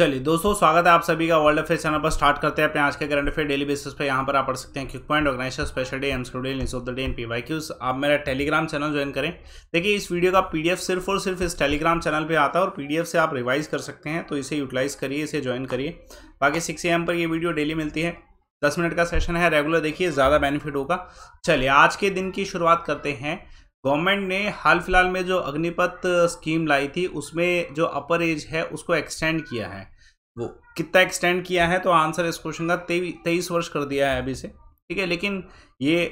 चलिए दोस्तों स्वागत है आप सभी का वर्ल्ड अफेयर चैनल पर स्टार्ट करते हैं अपने आज के करंट अफेयर डेली बेसिस पर यहाँ पर आप पढ़ सकते हैं quick point organizer special day M studio news of the day N P Y Qs आप मेरा टेलीग्राम चैनल ज्वाइन करें देखिए इस वीडियो का पीडीएफ सिर्फ और सिर्फ इस टेलीग्राम चैनल पर आता है और पीडीएफ से आप रिवाइज कर सकते हैं तो इसे यूटिलाइज करिए इसे ज्वाइन करिए बाकी सिक्स एम पर यह वीडियो डेली मिलती है दस मिनट का सेशन है रेगुलर देखिए ज़्यादा बेनिफिट होगा चलिए आज के दिन की शुरुआत करते हैं गवर्नमेंट ने हाल फिलहाल में जो अग्निपथ स्कीम लाई थी उसमें जो अपर एज है उसको एक्सटेंड किया है वो कितना एक्सटेंड किया है तो आंसर इस क्वेश्चन का तेईस वर्ष कर दिया है अभी से ठीक है लेकिन ये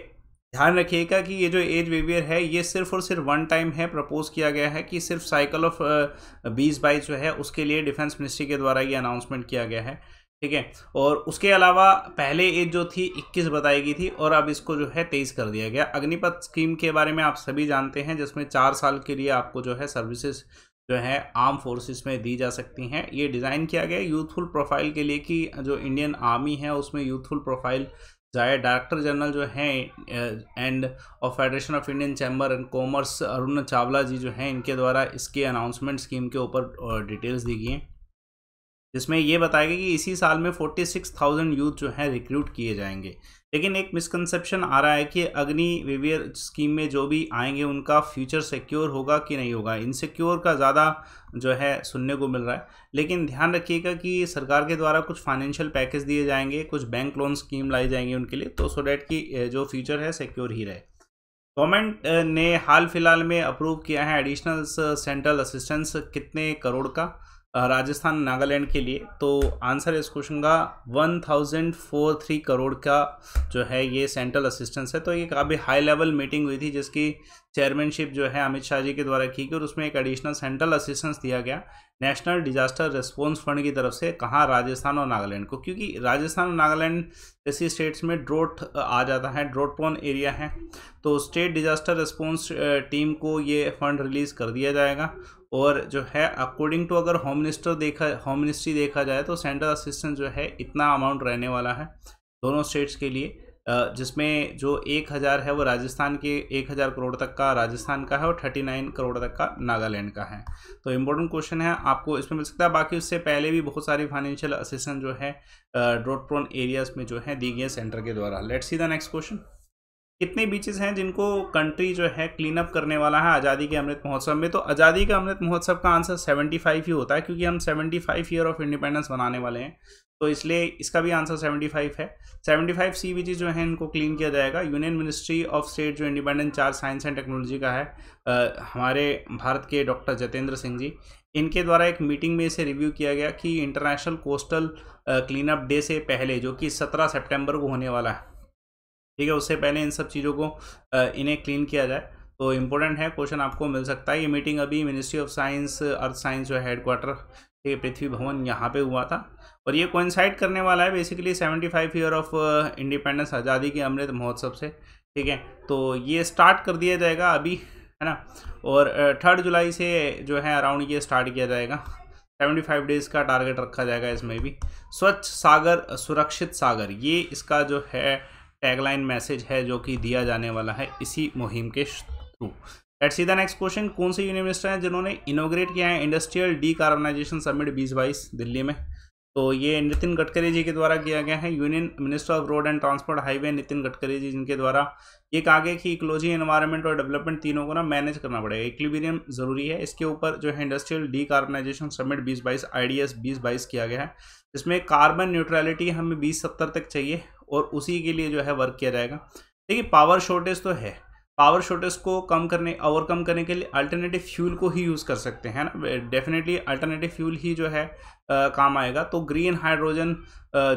ध्यान रखिएगा कि ये जो एज वेवियर है ये सिर्फ और सिर्फ वन टाइम है प्रपोज किया गया है कि सिर्फ साइकिल ऑफ बीस बाईस जो है उसके लिए डिफेंस मिनिस्ट्री के द्वारा ये अनाउंसमेंट किया गया है ठीक है और उसके अलावा पहले एज जो थी 21 बताई गई थी और अब इसको जो है 23 कर दिया गया अग्निपथ स्कीम के बारे में आप सभी जानते हैं जिसमें चार साल के लिए आपको जो है सर्विसेज जो है आर्म फोर्सेस में दी जा सकती हैं ये डिज़ाइन किया गया यूथफुल प्रोफाइल के लिए कि जो इंडियन आर्मी है उसमें यूथफुल प्रोफाइल जाए डायरेक्टर जनरल जो हैं and of federation of Indian chamber and commerce Arun Chawla ji जो हैं इनके द्वारा इसके अनाउंसमेंट स्कीम के ऊपर डिटेल्स दी गई हैं जिसमें ये बताया गया कि इसी साल में 46,000 यूथ जो हैं रिक्रूट किए जाएंगे लेकिन एक मिसकंसेप्शन आ रहा है कि अग्नि विवियर स्कीम में जो भी आएंगे उनका फ्यूचर सिक्योर होगा कि नहीं होगा इनसिक्योर का ज़्यादा जो है सुनने को मिल रहा है लेकिन ध्यान रखिएगा कि सरकार के द्वारा कुछ फाइनेंशियल पैकेज दिए जाएंगे कुछ बैंक लोन स्कीम लाई जाएंगी उनके लिए तो सो डैट की जो फ्यूचर है सिक्योर ही रहे गवर्नमेंट ने हाल फिलहाल में अप्रूव किया है एडिशनल सेंट्रल असिस्टेंस कितने करोड़ का राजस्थान नागालैंड के लिए तो आंसर है इस क्वेश्चन का one thousand four three crore का जो है ये सेंट्रल असिस्टेंस है तो ये काफ़ी हाई लेवल मीटिंग हुई थी जिसकी चेयरमैनशिप जो है अमित शाह जी के द्वारा की गई और उसमें एक एडिशनल सेंट्रल असिस्टेंस दिया गया नेशनल डिजास्टर रिस्पॉन्स फंड की तरफ से कहाँ राजस्थान और नागालैंड को क्योंकि राजस्थान और नागालैंड जैसी स्टेट्स में ड्रोट आ जाता है ड्रोट पोन एरिया है तो स्टेट डिजास्टर रिस्पॉन्स टीम को ये फंड रिलीज़ कर दिया जाएगा और जो है अकॉर्डिंग टू अगर होम मिनिस्टर देखा होम मिनिस्ट्री देखा जाए तो सेंट्रल असिस्टेंस जो है इतना अमाउंट रहने वाला है दोनों स्टेट्स के लिए जिसमें जो एक हज़ार है वो राजस्थान के एक हज़ार करोड़ तक का राजस्थान का है और थर्टी नाइन करोड़ तक का नागालैंड का है तो इम्पोर्टेंट क्वेश्चन है आपको इसमें मिल सकता है बाकी उससे पहले भी बहुत सारी फाइनेंशियल असिस्टेंस जो है ड्रोट प्रोन एरियाज में जो है दी गई सेंटर के द्वारा let's see the next question कितने बीचेस हैं जिनको कंट्री जो है क्लीन अप करने वाला है आज़ादी के अमृत महोत्सव में तो आज़ादी के अमृत महोत्सव का आंसर 75 ही होता है क्योंकि हम 75 ईयर ऑफ इंडिपेंडेंस बनाने वाले हैं तो इसलिए इसका भी आंसर 75 है 75 सी बीचेज़ जो हैं इनको क्लीन किया जाएगा यूनियन मिनिस्ट्री ऑफ स्टेट जो independent charge science and technology का है आ, हमारे भारत के डॉक्टर जतेंद्र सिंह जी इनके द्वारा एक मीटिंग में इसे रिव्यू किया गया कि इंटरनेशनल कोस्टल क्लीनअप डे से पहले जो कि सत्रह सेप्टेम्बर को होने वाला है ठीक है उससे पहले इन सब चीज़ों को इन्हें क्लीन किया जाए तो इम्पोर्टेंट है क्वेश्चन आपको मिल सकता है ये मीटिंग अभी ministry of science earth science जो हेडक्वार्टर ठीक है पृथ्वी भवन यहाँ पे हुआ था और ये कोइंसाइड करने वाला है basically seventy five year of independence आज़ादी के अमृत महोत्सव से ठीक है तो ये स्टार्ट कर दिया जाएगा अभी है ना और थर्ड जुलाई से जो है अराउंड ये स्टार्ट किया जाएगा सेवेंटी फाइव डेज़ का टारगेट रखा जाएगा इसमें भी स्वच्छ सागर सुरक्षित सागर ये इसका जो है टैगलाइन मैसेज है जो कि दिया जाने वाला है इसी मुहिम के थ्रू एट सीधा नेक्स्ट क्वेश्चन कौन से यूनिवर्सिटी हैं जिन्होंने इनोग्रेट किया है इंडस्ट्रियल डी कार्बनाइजेशन समिट बीस बाईस दिल्ली में तो ये नितिन गडकरी जी के द्वारा किया गया है union minister of road and transport highway Nitin Gadkari ji जिनके द्वारा ये कहा गया कि इकोलॉजी एनवायरनमेंट और डेवलपमेंट तीनों को ना मैनेज करना पड़ेगा इक्लिबीरियम जरूरी है इसके ऊपर जो है इंडस्ट्रियल डी कार्बनाइजेशन समिट बीस बाईस आई डी बीस बाईस किया गया है इसमें कार्बन न्यूट्रलिटी हमें बीस सत्तर तक चाहिए और उसी के लिए जो है वर्क किया जाएगा देखिए पावर शॉर्टेज तो है पावर शॉर्टेज को कम करने ओवरकम करने के लिए अल्टरनेटिव फ्यूल को ही यूज़ कर सकते हैं ना डेफिनेटली अल्टरनेटिव फ्यूल ही जो है आ, काम आएगा तो ग्रीन हाइड्रोजन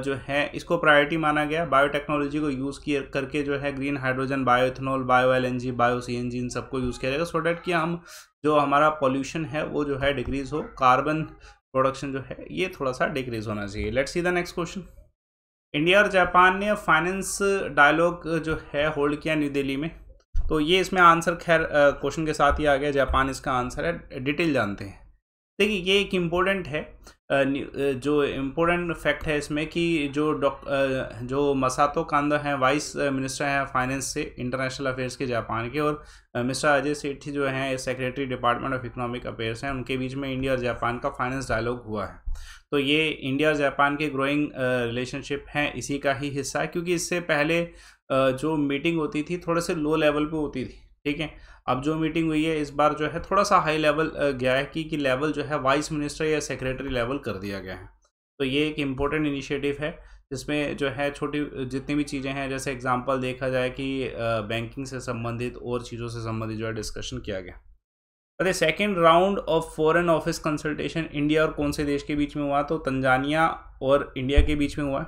जो है इसको प्रायोरिटी माना गया बायोटेक्नोलॉजी को यूज़ किए करके जो है green hydrogen bio ethanol bio L bio C इन सबको यूज़ किया जाएगा सो डैट कि हम जो हमारा पॉल्यूशन है वो जो है डिक्रीज़ हो कार्बन प्रोडक्शन जो है ये थोड़ा सा डिक्रीज होना चाहिए let's see the next question India और जापान ने फाइनेंस डायलॉग जो है होल्ड किया न्यू दिल्ली में तो ये इसमें आंसर खैर क्वेश्चन के साथ ही आ गया जापान इसका आंसर है डिटेल जानते हैं देखिए ये एक इम्पोर्टेंट है जो इम्पोर्टेंट फैक्ट है इसमें कि जो डॉक जो मसातो कांदो हैं वाइस मिनिस्टर हैं फाइनेंस से इंटरनेशनल अफेयर्स के जापान के और मिस्टर अजय सेठी जो हैं secretary department of economic affairs हैं उनके बीच में इंडिया और जापान का फाइनेंस डायलॉग हुआ है तो ये इंडिया और जापान के ग्रोइंग रिलेशनशिप हैं इसी का ही हिस्सा है क्योंकि इससे पहले जो मीटिंग होती थी थोड़े से लो लेवल पर होती थी ठीक है अब जो मीटिंग हुई है इस बार जो है थोड़ा सा हाई लेवल गया है कि, कि लेवल जो है वाइस मिनिस्टर या सेक्रेटरी लेवल कर दिया गया है तो ये एक इम्पोर्टेंट इनिशिएटिव है जिसमें जो है छोटी जितनी भी चीज़ें हैं जैसे एग्जांपल देखा जाए कि बैंकिंग से संबंधित और चीज़ों से संबंधित जो है डिस्कशन किया गया अरे second round of foreign office consultation India और कौन से देश के बीच में हुआ तो तंजानिया और इंडिया के बीच में हुआ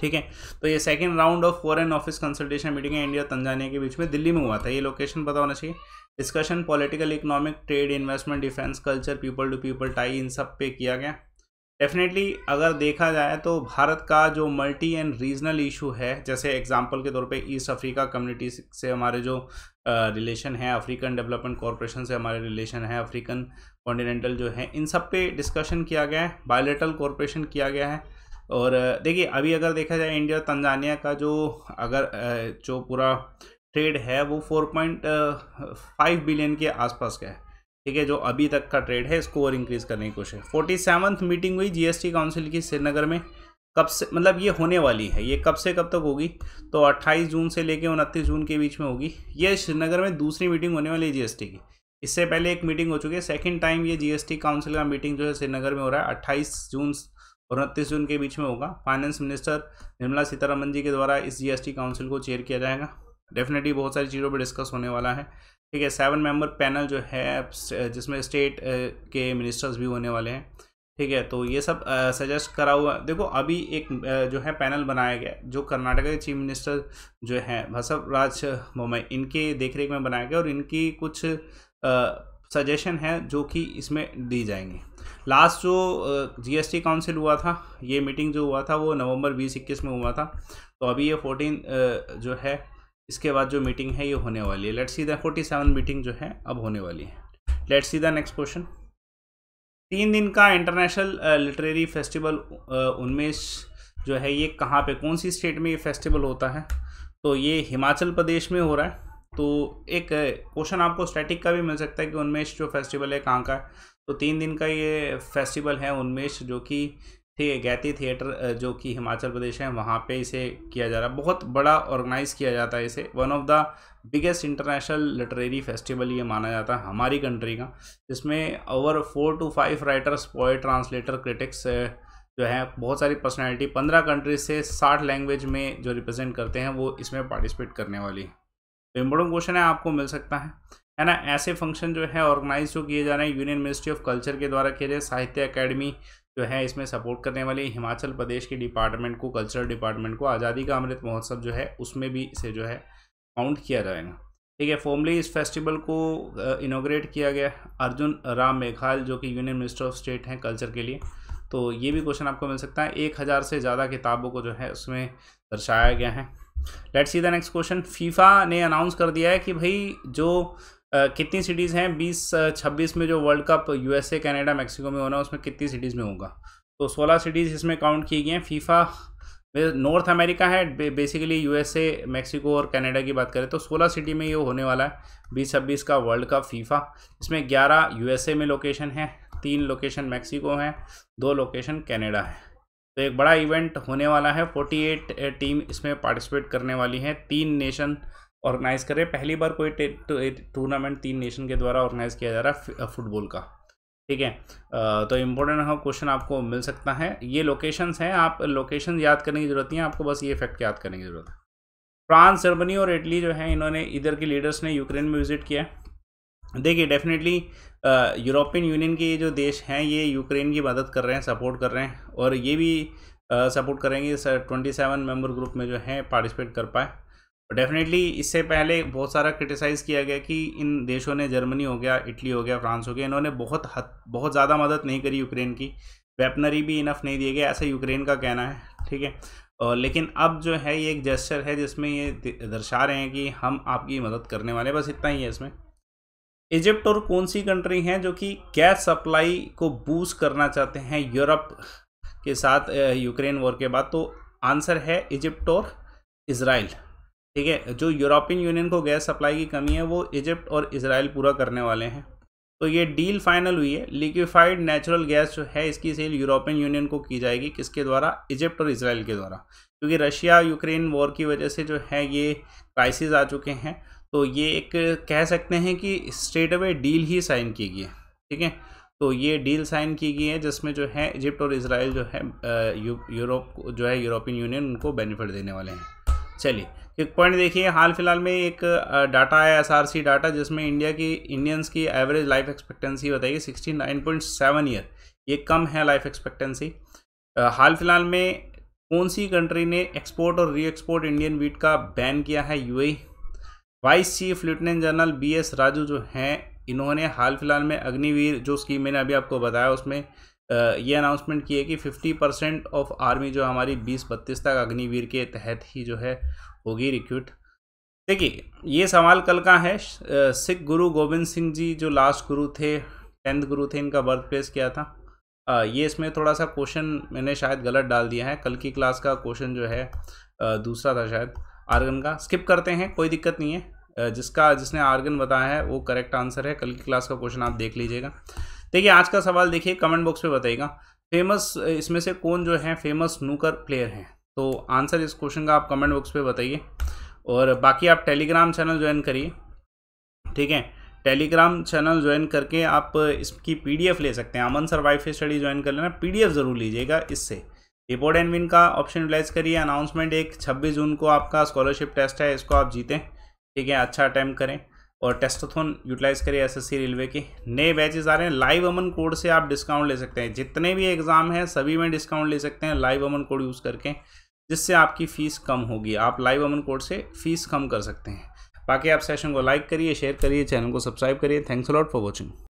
ठीक है तो ये second round of foreign office consultation meeting है इंडिया तंजानिया के बीच में दिल्ली में हुआ था ये लोकेशन पता होना चाहिए discussion political economic trade investment defence culture people to people tie इन सब पे किया गया डेफिनेटली अगर देखा जाए तो भारत का जो मल्टी एंड रीजनल इशू है जैसे एग्जांपल के तौर पे ईस्ट अफ्रीका कम्युनिटी से हमारे जो रिलेशन है अफ्रीकन डेवलपमेंट कॉरपोरेशन से हमारे रिलेशन है अफ्रीकन कॉन्टिनेंटल जो है इन सब पे डिस्कशन किया गया है बायोलेटल कॉरपोरेशन किया गया है और देखिए अभी अगर देखा जाए इंडिया और तंजानिया का जो अगर जो पूरा ट्रेड है वो फोर पॉइंट फाइव बिलियन के आसपास का है ठीक है जो अभी तक का ट्रेड है इसको और इंक्रीज़ करने की कोशिश है फोर्टी सेवन्थ मीटिंग हुई जीएसटी काउंसिल की श्रीनगर में कब से मतलब ये होने वाली है ये कब से कब तक होगी तो 28 जून से लेकर उनतीस जून के बीच में होगी ये श्रीनगर में दूसरी मीटिंग होने वाली है जी की इससे पहले एक मीटिंग हो चुकी है सेकंड टाइम ये जीएसटी काउंसिल का मीटिंग जो है श्रीनगर में हो रहा है 28 जून और उनतीस जून के बीच में होगा फाइनेंस मिनिस्टर निर्मला सीतारमन जी के द्वारा इस जीएसटी काउंसिल को चेयर किया जाएगा डेफिनेटली बहुत सारी चीज़ों पर डिस्कस होने वाला है ठीक है सेवन मेंबर पैनल जो है जिसमें स्टेट के मिनिस्टर्स भी होने वाले हैं ठीक है तो ये सब सजेस्ट करा हुआ देखो अभी एक जो है पैनल बनाया गया जो कर्नाटक के चीफ मिनिस्टर जो है बसवराज बोमई इनके देखरेख में बनाया गया और इनकी कुछ सजेशन है जो कि इसमें दी जाएंगी लास्ट जो जीएसटी काउंसिल हुआ था ये मीटिंग जो हुआ था वो नवंबर बीस इक्कीस में हुआ था तो अभी ये फोर्टीन जो है इसके बाद जो मीटिंग है ये होने वाली है let's see the forty seven meeting जो है अब होने वाली है let's see the next question तीन दिन का इंटरनेशनल लिटरेरी फेस्टिवल उन्मेष जो है ये कहाँ पे कौन सी स्टेट में ये फेस्टिवल होता है तो ये हिमाचल प्रदेश में हो रहा है तो एक क्वेश्चन आपको स्टैटिक का भी मिल सकता है कि उन्मेष जो फेस्टिवल है कहाँ का है तो तीन दिन का ये फेस्टिवल है उन्मेष जो कि थे गैती थिएटर जो कि हिमाचल प्रदेश है वहाँ पे इसे किया जा रहा है बहुत बड़ा ऑर्गेनाइज किया जाता है इसे one of the biggest international literary festival ये माना जाता है हमारी कंट्री का जिसमें over four two five writers poet translator critics जो है बहुत सारी पर्सनैलिटी पंद्रह कंट्रीज से साठ लैंग्वेज में जो रिप्रेजेंट करते हैं वो इसमें पार्टिसिपेट करने वाली है तो इम्पोर्टेंट क्वेश्चन है आपको मिल सकता है है ना ऐसे फंक्शन जो है ऑर्गेनाइज जो किए जा रहे हैं यूनियन मिनिस्ट्री ऑफ कल्चर के द्वारा किए जाए साहित्य अकेडमी जो है इसमें सपोर्ट करने वाले हिमाचल प्रदेश के डिपार्टमेंट को कल्चरल डिपार्टमेंट को आज़ादी का अमृत महोत्सव जो है उसमें भी इसे जो है काउंट किया जाएगा ठीक है फॉर्मली इस फेस्टिवल को इनोग्रेट किया गया अर्जुन राम मेघाल जो कि यूनियन मिनिस्टर ऑफ स्टेट हैं कल्चर के लिए तो ये भी क्वेश्चन आपको मिल सकता है एक हज़ार से ज़्यादा किताबों को जो है उसमें दर्शाया गया है let's see the next question FIFA ने अनाउंस कर दिया है कि भाई जो कितनी सिटीज़ हैं बीस छब्बीस में जो world cup USA Canada Mexico में होना है उसमें कितनी सिटीज़ में होगा तो सोलह सिटीज़ इसमें काउंट की गई हैं फीफा नॉर्थ अमेरिका है बेसिकली यूएसए मैक्सिको और कनाडा की बात करें तो सोलह सिटी में ये होने वाला है बीस छब्बीस का वर्ल्ड कप फीफा इसमें ग्यारह यू में लोकेशन है तीन लोकेशन मैक्सिको है दो लोकेशन कैनेडा है तो एक बड़ा इवेंट होने वाला है फोर्टी टीम इसमें पार्टिसिपेट करने वाली है तीन नेशन ऑर्गेनाइज़ कर रहे हैं पहली बार कोई टूर्नामेंट तो तीन नेशन के द्वारा ऑर्गेनाइज़ किया जा रहा है फुटबॉल का ठीक है तो इम्पोर्टेंट क्वेश्चन हाँ, आपको मिल सकता है ये लोकेशंस हैं आप लोकेशन याद करने की ज़रूरत नहीं है आपको बस ये फैक्ट याद करने की ज़रूरत है फ्रांस जर्मनी और इटली जो है इन्होंने इधर के लीडर्स ने यूक्रेन में विजिट किया देखिए डेफिनेटली यूरोपियन यूनियन के जो देश हैं ये यूक्रेन की मदद कर रहे हैं सपोर्ट कर रहे हैं और ये भी सपोर्ट करेंगे ट्वेंटी सेवन मेम्बर ग्रुप में जो है पार्टिसिपेट कर पाए डेफिनेटली इससे पहले बहुत सारा क्रिटिसाइज़ किया गया कि इन देशों ने जर्मनी हो गया इटली हो गया फ्रांस हो गया इन्होंने बहुत हद बहुत ज़्यादा मदद नहीं करी यूक्रेन की वेपनरी भी इनफ नहीं दिए गए ऐसा यूक्रेन का कहना है ठीक है और लेकिन अब जो है ये एक जेस्चर है जिसमें ये दर्शा रहे हैं कि हम आपकी मदद करने वाले बस इतना ही है इसमें इजिप्ट और कौन सी कंट्री हैं जो कि गैस सप्लाई को बूस्ट करना चाहते हैं यूरोप के साथ यूक्रेन वॉर के बाद तो आंसर है इजिप्ट और इसराइल ठीक है जो यूरोपियन यूनियन को गैस सप्लाई की कमी है वो इजिप्ट और इसराइल पूरा करने वाले हैं तो ये डील फाइनल हुई है लिक्विफाइड नेचुरल गैस जो है इसकी सेल यूरोपियन यूनियन को की जाएगी किसके द्वारा इजिप्ट और इसराइल के द्वारा क्योंकि रशिया यूक्रेन वॉर की वजह से जो है ये क्राइसिस आ चुके हैं तो ये एक कह सकते हैं कि स्ट्रेट अवे डील ही साइन की गई है ठीक है तो ये डील साइन की गई है जिसमें जो है इजिप्ट और इसराइल जो है यूरोप जो है यूरोपियन यूनियन उनको बेनिफिट देने वाले हैं चलिए एक पॉइंट देखिए हाल फिलहाल में एक डाटा आया एसआरसी डाटा जिसमें इंडिया की इंडियंस की एवरेज लाइफ एक्सपेक्टेंसी बताइए sixty nine point seven year ये कम है लाइफ एक्सपेक्टेंसी हाल फिलहाल में कौन सी कंट्री ने एक्सपोर्ट और री एक्सपोर्ट इंडियन वीट का बैन किया है UAE vice chief lieutenant general B S Raju जो हैं इन्होंने हाल फिलहाल में अग्निवीर जो स्कीम मैंने अभी आपको बताया उसमें ये अनाउंसमेंट की है कि 50 परसेंट ऑफ आर्मी जो हमारी 20 बत्तीस तक अग्निवीर के तहत ही जो है होगी रिक्रूट देखिए ये सवाल कल का है सिख गुरु गोविंद सिंह जी जो लास्ट गुरु थे टेंथ गुरु थे इनका बर्थ प्लेस क्या था आ, ये इसमें थोड़ा सा क्वेश्चन मैंने शायद गलत डाल दिया है कल की क्लास का क्वेश्चन जो है दूसरा था शायद आर्गन का स्किप करते हैं कोई दिक्कत नहीं है जिसका जिसने आर्गन बताया है वो करेक्ट आंसर है कल की क्लास का क्वेश्चन आप देख लीजिएगा देखिए आज का सवाल देखिए कमेंट बॉक्स पे बताइएगा फेमस इसमें से कौन जो है फेमस नूकर प्लेयर हैं तो आंसर इस क्वेश्चन का आप कमेंट बॉक्स पे बताइए और बाकी आप टेलीग्राम चैनल ज्वाइन करिए ठीक है टेलीग्राम चैनल ज्वाइन करके आप इसकी पीडीएफ ले सकते हैं Aman sir wifistudy join कर लेना पीडीएफ ज़रूर लीजिएगा इससे रिपोर्ट एंड विन का ऑप्शन यूटिलाइज करिए अनाउंसमेंट एक छब्बीस जून को आपका स्कॉलरशिप टेस्ट है इसको आप जीतें ठीक है अच्छा अटैम्प्ट करें और टेस्टोथोन यूटिलाइज करिए एसएससी रेलवे के नए बैचेज आ रहे हैं लाइव अमन कोड से आप डिस्काउंट ले सकते हैं जितने भी एग्ज़ाम हैं सभी में डिस्काउंट ले सकते हैं लाइव अमन कोड यूज़ करके जिससे आपकी फ़ीस कम होगी आप लाइव अमन कोड से फ़ीस कम कर सकते हैं बाकी आप सेशन को लाइक करिए शेयर करिए चैनल को सब्सक्राइब करिए थैंक्स लॉट फॉर वॉचिंग